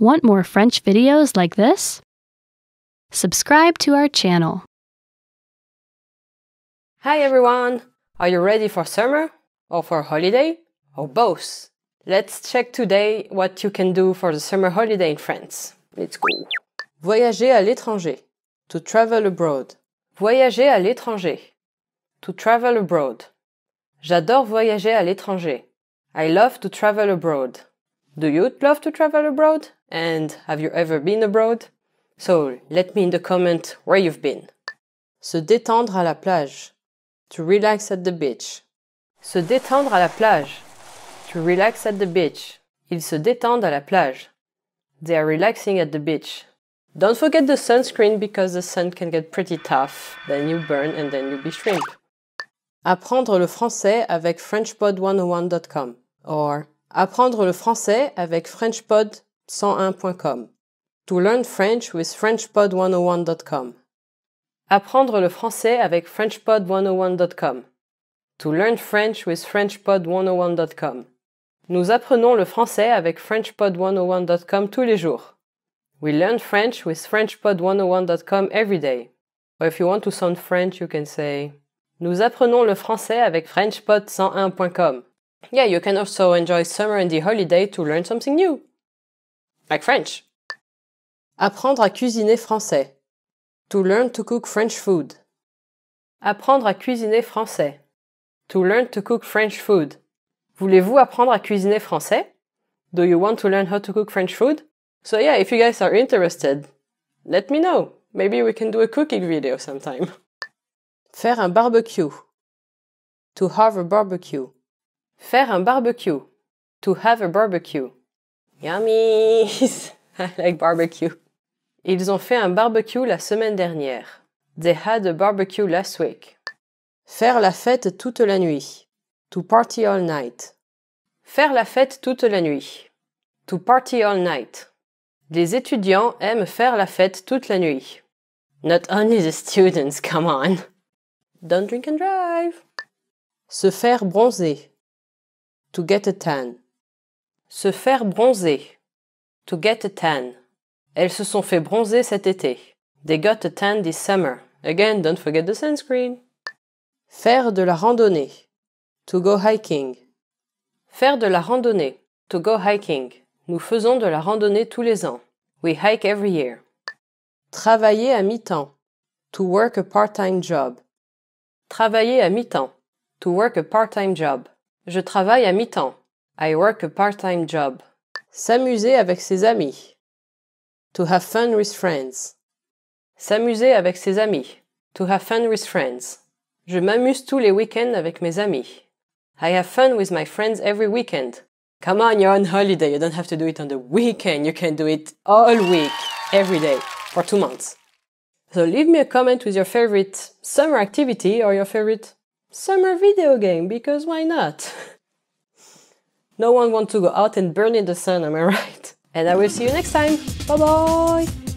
Want more French videos like this? Subscribe to our channel. Hi everyone! Are you ready for summer? Or for holiday? Or both? Let's check today what you can do for the summer holiday in France. Let's go! Voyager à l'étranger. To travel abroad. Voyager à l'étranger. To travel abroad. J'adore voyager à l'étranger. I love to travel abroad. Do you love to travel abroad? And have you ever been abroad? So let me in the comment where you've been. Se détendre à la plage. To relax at the beach. Se détendre à la plage. To relax at the beach. Ils se détendent à la plage. They are relaxing at the beach. Don't forget the sunscreen because the sun can get pretty tough. Then you burn and then you be shrimp. Apprendre le français avec FrenchPod101.com or Apprendre le français avec frenchpod101.com. To learn French with frenchpod101.com. Apprendre le français avec frenchpod101.com. To learn French with frenchpod101.com. Nous apprenons le français avec frenchpod101.com tous les jours. We learn French with frenchpod101.com every day. Or if you want to sound French, you can say Nous apprenons le français avec frenchpod101.com. Yeah, you can also enjoy summer and the holiday to learn something new. Like French. Apprendre à cuisiner français. To learn to cook French food. Apprendre à cuisiner français. To learn to cook French food. Voulez-vous apprendre à cuisiner français? Do you want to learn how to cook French food? So yeah, if you guys are interested, let me know. Maybe we can do a cooking video sometime. Faire un barbecue. To have a barbecue. Faire un barbecue. To have a barbecue. Yummy, I like barbecue. Ils ont fait un barbecue la semaine dernière. They had a barbecue last week. Faire la fête toute la nuit. To party all night. Faire la fête toute la nuit. To party all night. Les étudiants aiment faire la fête toute la nuit. Not only the students, come on. Don't drink and drive. Se faire bronzer. To get a tan. Se faire bronzer. To get a tan. Elles se sont fait bronzer cet été. They got a tan this summer. Again, don't forget the sunscreen. Faire de la randonnée. To go hiking. Faire de la randonnée. To go hiking. Nous faisons de la randonnée tous les ans. We hike every year. Travailler à mi-temps. To work a part-time job. Travailler à mi-temps. To work a part-time job. Je travaille à mi-temps. I work a part-time job. S'amuser avec ses amis. To have fun with friends. S'amuser avec ses amis. To have fun with friends. Je m'amuse tous les week-ends avec mes amis. I have fun with my friends every weekend. Come on, you're on holiday. You don't have to do it on the weekend. You can do it all week, every day, for two months. So leave me a comment with your favorite summer activity or your favorite summer video game because why not? no one wants to go out and burn in the sun, am I right? And I will see you next time. Bye bye!